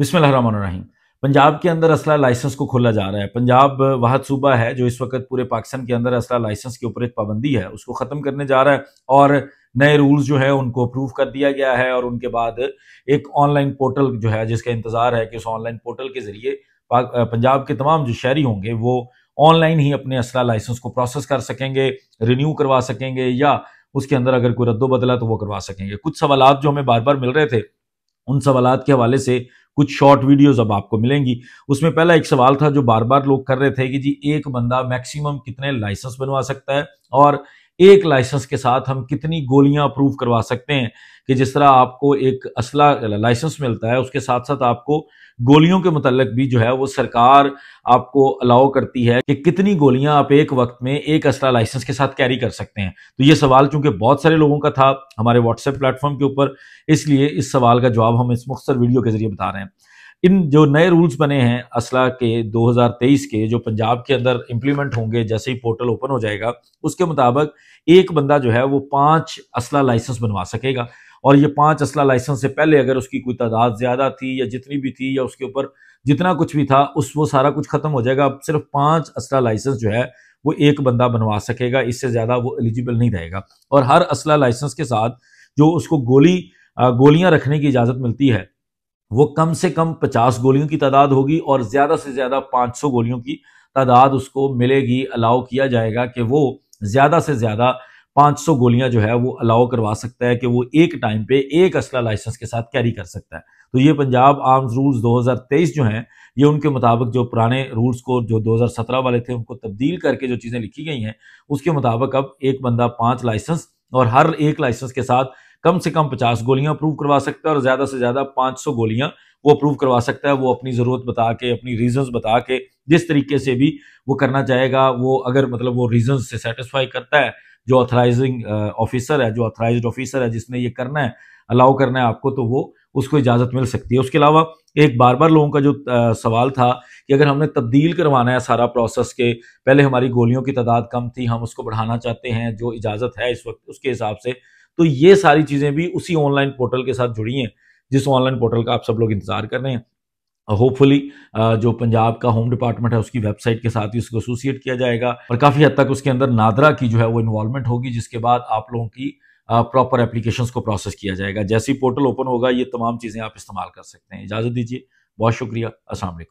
रहीम पंजाब के अंदर असला लाइसेंस को खोला जा रहा है पंजाब वह सूबा है जो इस वक्त पूरे पाकिस्तान के अंदर असला लाइसेंस के ऊपर एक पाबंदी है उसको ख़त्म करने जा रहा है और नए रूल्स जो है उनको अप्रूव कर दिया गया है और उनके बाद एक ऑनलाइन पोर्टल जो है जिसका इंतज़ार है कि उस ऑनलाइन पोर्टल के ज़रिए पंजाब के तमाम जो शहरी होंगे वो ऑनलाइन ही अपने असला लाइसेंस को प्रोसेस कर सकेंगे रिन्यू करवा सकेंगे या उसके अंदर अगर कोई रद्दो बदला तो वो करवा सकेंगे कुछ सवाल जो हमें बार बार मिल रहे थे उन सवाल के हवाले से कुछ शॉर्ट वीडियोस अब आपको मिलेंगी उसमें पहला एक सवाल था जो बार बार लोग कर रहे थे कि जी एक बंदा मैक्सिमम कितने लाइसेंस बनवा सकता है और एक लाइसेंस के साथ हम कितनी गोलियां अप्रूव करवा सकते हैं कि जिस तरह आपको एक असला लाइसेंस मिलता है उसके साथ साथ आपको गोलियों के मतलब भी जो है वो सरकार आपको अलाउ करती है कि कितनी गोलियां आप एक वक्त में एक असला लाइसेंस के साथ कैरी कर सकते हैं तो ये सवाल चूंकि बहुत सारे लोगों का था हमारे व्हाट्सएप प्लेटफॉर्म के ऊपर इसलिए इस सवाल का जवाब हम इस मुख्तर वीडियो के जरिए बता रहे हैं इन जो नए रूल्स बने हैं असला के 2023 के जो पंजाब के अंदर इम्प्लीमेंट होंगे जैसे ही पोर्टल ओपन हो जाएगा उसके मुताबिक एक बंदा जो है वो पांच असला लाइसेंस बनवा सकेगा और ये पांच असला लाइसेंस से पहले अगर उसकी कोई तादाद ज़्यादा थी या जितनी भी थी या उसके ऊपर जितना कुछ भी था उस वो सारा कुछ ख़त्म हो जाएगा अब सिर्फ पांच असला लाइसेंस जो है वो एक बंदा बनवा सकेगा इससे ज़्यादा वो एलिजिबल नहीं रहेगा और हर असला लाइसेंस के साथ जो उसको गोली गोलियां रखने की इजाज़त मिलती है वो कम से कम पचास गोलियों की तादाद होगी और ज़्यादा से ज़्यादा पांच सौ गोलियों की तादाद उसको मिलेगी अलाउ किया जाएगा कि वो ज़्यादा से ज़्यादा 500 गोलियां जो है वो अलाउ करवा सकता है कि वो एक टाइम पे एक असला लाइसेंस के साथ कैरी कर सकता है तो ये पंजाब आर्म्स रूल्स 2023 जो हैं ये उनके मुताबिक जो पुराने रूल्स को जो 2017 वाले थे उनको तब्दील करके जो चीज़ें लिखी गई हैं उसके मुताबिक अब एक बंदा पांच लाइसेंस और हर एक लाइसेंस के साथ कम से कम पचास गोलियां अप्रूव करवा सकता है और ज़्यादा से ज़्यादा पाँच सौ गोलियां वो अप्रूव करवा सकता है वो अपनी ज़रूरत बता के अपनी रीजंस बता के जिस तरीके से भी वो करना चाहेगा वो अगर मतलब वो रीजंस से सेटिस्फाई करता है जो ऑथराइजिंग ऑफिसर uh, है जो ऑथराइज ऑफिसर है जिसने ये करना है अलाउ करना है आपको तो वो उसको इजाज़त मिल सकती है उसके अलावा एक बार बार लोगों का जो आ, uh, सवाल था कि अगर हमने तब्दील करवाना है सारा प्रोसेस के पहले हमारी गोलियों की तादाद कम थी हम उसको बढ़ाना चाहते हैं जो इजाज़त है इस वक्त उसके हिसाब से तो ये सारी चीज़ें भी उसी ऑनलाइन पोर्टल के साथ जुड़ी हैं जिस ऑनलाइन पोर्टल का आप सब लोग इंतज़ार कर रहे हैं होपफुली जो पंजाब का होम डिपार्टमेंट है उसकी वेबसाइट के साथ ही उसको एसोसिएट किया जाएगा और काफ़ी हद तक उसके अंदर नादरा की जो है वो इन्वॉल्वमेंट होगी जिसके बाद आप लोगों की प्रॉपर एप्लीकेशन को प्रोसेस किया जाएगा जैसे ही पोर्टल ओपन होगा ये तमाम चीज़ें आप इस्तेमाल कर सकते हैं इजाज़त दीजिए बहुत शुक्रिया असलम